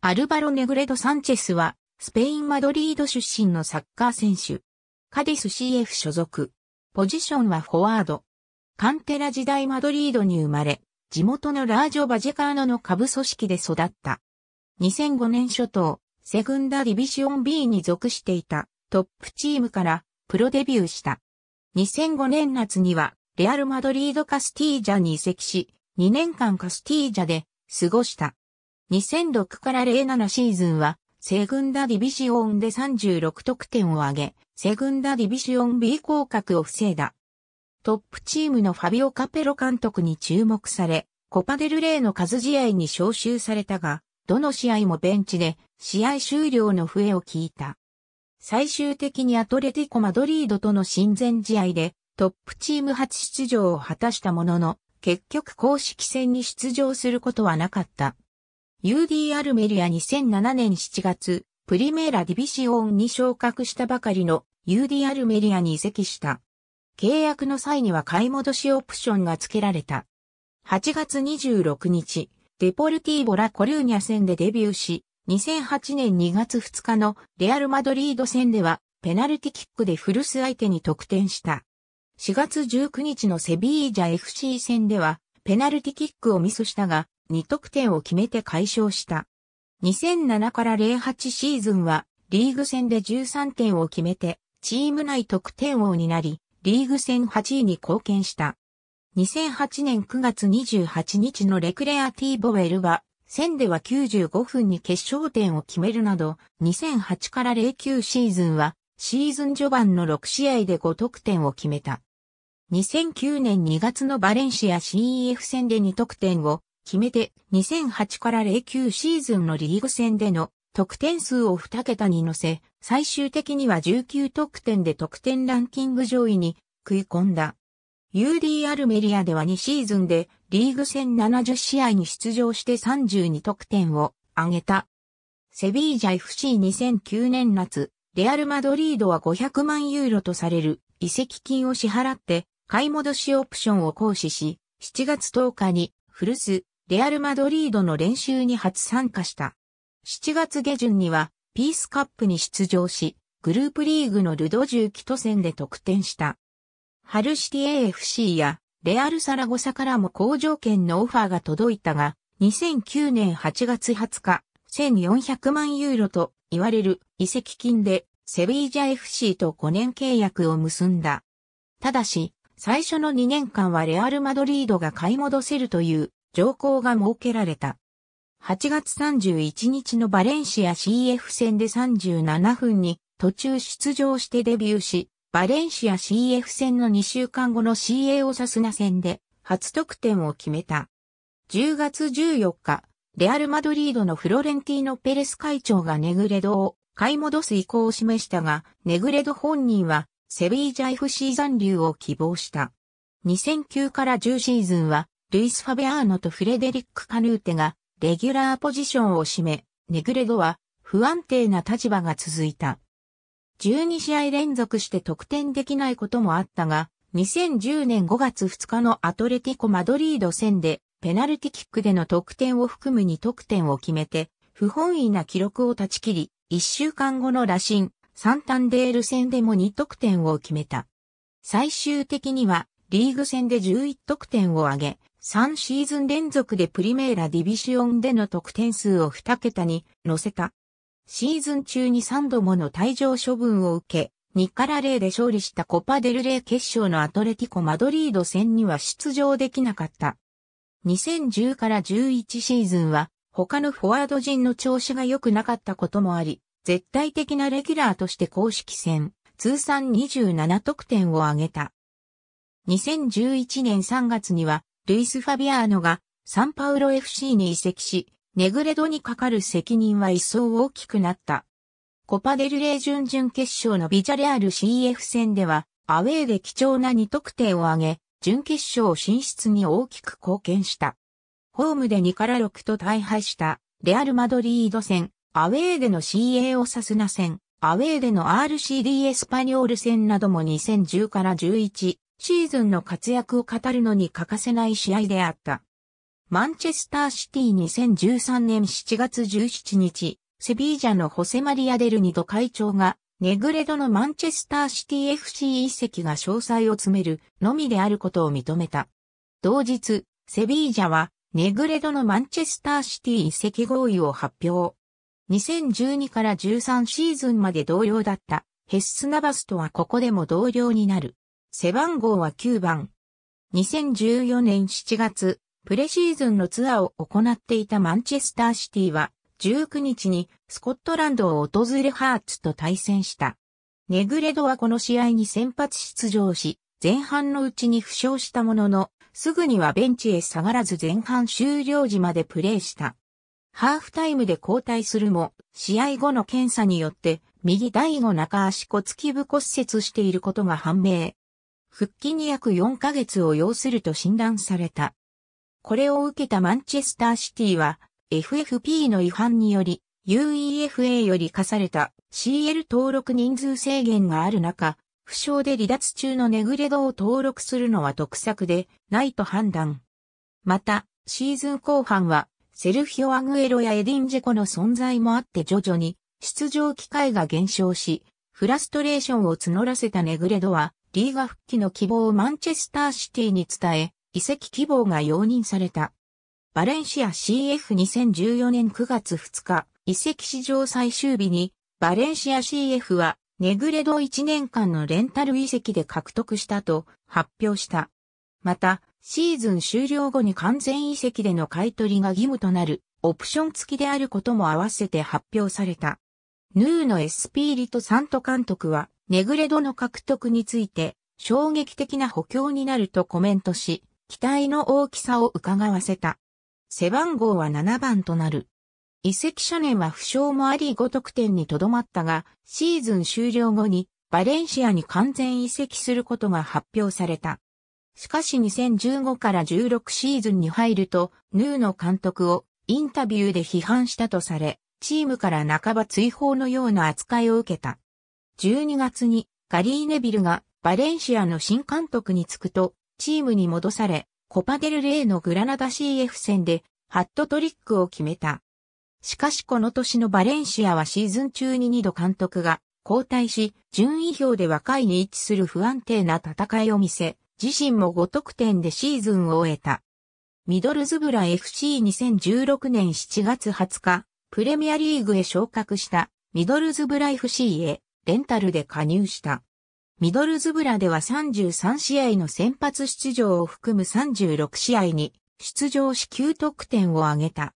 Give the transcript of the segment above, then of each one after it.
アルバロ・ネグレド・サンチェスは、スペイン・マドリード出身のサッカー選手。カディス CF 所属。ポジションはフォワード。カンテラ時代マドリードに生まれ、地元のラージョ・バジェカーノの下部組織で育った。2005年初頭、セグンダ・ディビシオン B に属していたトップチームからプロデビューした。2005年夏には、レアル・マドリード・カスティージャに移籍し、2年間カスティージャで過ごした。2006から07シーズンは、セグンダディビシオンで36得点を挙げ、セグンダディビシオン B 降格を防いだ。トップチームのファビオ・カペロ監督に注目され、コパデルレーの数試合に招集されたが、どの試合もベンチで試合終了の笛を聞いた。最終的にアトレティコ・マドリードとの親善試合でトップチーム初出場を果たしたものの、結局公式戦に出場することはなかった。UD アルメリア2007年7月、プリメーラディビシオンに昇格したばかりの UD アルメリアに移籍した。契約の際には買い戻しオプションが付けられた。8月26日、デポルティーボラ・コルーニャ戦でデビューし、2008年2月2日のレアル・マドリード戦ではペナルティキックで古巣相手に得点した。4月19日のセビージャ FC 戦ではペナルティキックをミスしたが、2得点を決めて解消した。2007から08シーズンは、リーグ戦で13点を決めて、チーム内得点王になり、リーグ戦8位に貢献した。2008年9月28日のレクレアティーボウェルは、戦では95分に決勝点を決めるなど、2008から09シーズンは、シーズン序盤の6試合で5得点を決めた。2009年2月のバレンシア CEF 戦で2得点を決めて2008から09シーズンのリーグ戦での得点数を2桁に乗せ、最終的には19得点で得点ランキング上位に食い込んだ。UD アルメリアでは2シーズンでリーグ戦70試合に出場して32得点を挙げた。セビージャ FC2009 年夏、レアルマドリードは500万ユーロとされる遺跡金を支払って買い戻しオプションを行使し、7月10日に古巣レアル・マドリードの練習に初参加した。7月下旬には、ピースカップに出場し、グループリーグのルドジューキ都戦で得点した。ハルシティ AFC やレアルサラゴサからも好条件のオファーが届いたが、2009年8月20日、1400万ユーロと言われる遺跡金でセビージャ FC と5年契約を結んだ。ただし、最初の2年間はレアル・マドリードが買い戻せるという条項が設けられた。8月31日のバレンシア CF 戦で37分に途中出場してデビューし、バレンシア CF 戦の2週間後の CA オサスナ戦で初得点を決めた。10月14日、レアル・マドリードのフロレンティーノ・ペレス会長がネグレドを買い戻す意向を示したが、ネグレド本人はセビージャ FC 残留を希望した。2009から10シーズンはルイス・ファベアーノとフレデリック・カヌーテがレギュラーポジションを占め、ネグレドは不安定な立場が続いた。12試合連続して得点できないこともあったが、2010年5月2日のアトレティコ・マドリード戦でペナルティキックでの得点を含む2得点を決めて、不本意な記録を断ち切り、1週間後の羅針、サンタンデール戦でも2得点を決めた。最終的には、リーグ戦で11得点を挙げ、3シーズン連続でプリメーラディビシオンでの得点数を2桁に乗せた。シーズン中に3度もの退場処分を受け、2から0で勝利したコパデルレー決勝のアトレティコ・マドリード戦には出場できなかった。2010から11シーズンは他のフォワード陣の調子が良くなかったこともあり、絶対的なレギュラーとして公式戦、通算27得点を挙げた。2011年3月にはルイス・ファビアーノがサンパウロ FC に移籍し、ネグレドにかかる責任は一層大きくなった。コパデルレー準々決勝のビジャレアル CF 戦では、アウェーで貴重な2得点を挙げ、準決勝進出に大きく貢献した。ホームで2から6と大敗したレアル・マドリード戦、アウェーでの CA オサスナ戦、アウェーでの RCD エスパニョール戦なども2010から11シーズンの活躍を語るのに欠かせない試合であった。マンチェスターシティ2013年7月17日、セビージャのホセマリア・デルニド会長が、ネグレドのマンチェスターシティ FC 一席が詳細を詰めるのみであることを認めた。同日、セビージャは、ネグレドのマンチェスターシティ遺跡合意を発表。2012から13シーズンまで同僚だったヘッスナバスとはここでも同僚になる。背番号は9番。2014年7月、プレシーズンのツアーを行っていたマンチェスターシティは、19日にスコットランドを訪れハーツと対戦した。ネグレドはこの試合に先発出場し、前半のうちに負傷したものの、すぐにはベンチへ下がらず前半終了時までプレーした。ハーフタイムで交代するも、試合後の検査によって、右第5中足骨基部骨折していることが判明。復帰に約4ヶ月を要すると診断された。これを受けたマンチェスターシティは FFP の違反により UEFA より課された CL 登録人数制限がある中、負傷で離脱中のネグレドを登録するのは得策でないと判断。また、シーズン後半はセルフィオ・アグエロやエディンジェコの存在もあって徐々に出場機会が減少し、フラストレーションを募らせたネグレドはリーガ復帰の希望をマンチェスターシティに伝え、移籍希望が容認された。バレンシア CF2014 年9月2日、移籍史上最終日に、バレンシア CF は、ネグレド1年間のレンタル移籍で獲得したと発表した。また、シーズン終了後に完全移籍での買取が義務となるオプション付きであることも合わせて発表された。ヌーのエスピーリトサント監督はネグレドの獲得について衝撃的な補強になるとコメントし、期待の大きさを伺わせた。背番号は7番となる。移籍初年は負傷もあり5得点にとどまったが、シーズン終了後にバレンシアに完全移籍することが発表された。しかし2015から16シーズンに入ると、ヌーの監督をインタビューで批判したとされ、チームから半ば追放のような扱いを受けた。12月にガリー・ネビルがバレンシアの新監督に就くと、チームに戻され、コパデルレイのグラナダ CF 戦でハットトリックを決めた。しかしこの年のバレンシアはシーズン中に2度監督が交代し、順位表で若いに位置する不安定な戦いを見せ、自身も5得点でシーズンを終えた。ミドルズブラ FC2016 年7月20日、プレミアリーグへ昇格したミドルズブラ FC へレンタルで加入した。ミドルズブラでは33試合の先発出場を含む36試合に出場し9得点を挙げた。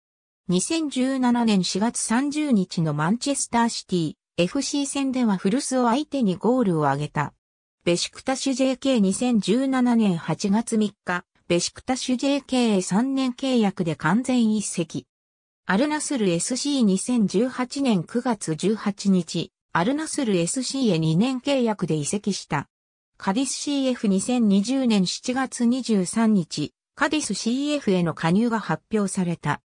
2017年4月30日のマンチェスターシティ FC 戦ではフルスを相手にゴールを挙げた。ベシクタシュ JK2017 年8月3日、ベシクタシュ JK3 年契約で完全一席。アルナスル SC2018 年9月18日、アルナスル SC へ2年契約で移籍した。カディス CF2020 年7月23日、カディス CF への加入が発表された。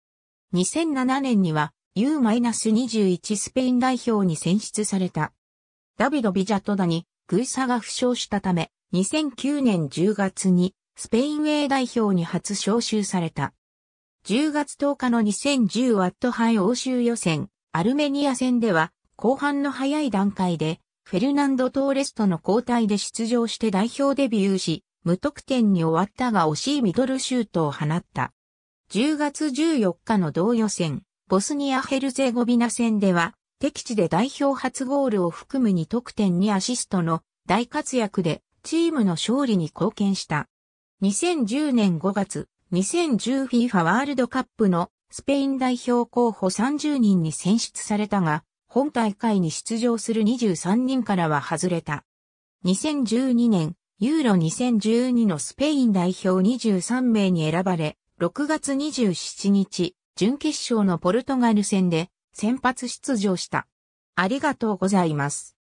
2007年には U-21 スペイン代表に選出された。ダビド・ビジャトダにグイサが負傷したため、2009年10月にスペインウェイ代表に初招集された。10月10日の2010ワットハイ欧州予選、アルメニア戦では後半の早い段階で、フェルナンド・トーレスとの交代で出場して代表デビューし、無得点に終わったが惜しいミドルシュートを放った。10月14日の同予選、ボスニア・ヘルゼゴビナ戦では、敵地で代表初ゴールを含む2得点にアシストの大活躍でチームの勝利に貢献した。2010年5月、2010FIFA ワールドカップのスペイン代表候補30人に選出されたが、本大会に出場する23人からは外れた。2012年、ユーロ2012のスペイン代表23名に選ばれ、6月27日、準決勝のポルトガル戦で先発出場した。ありがとうございます。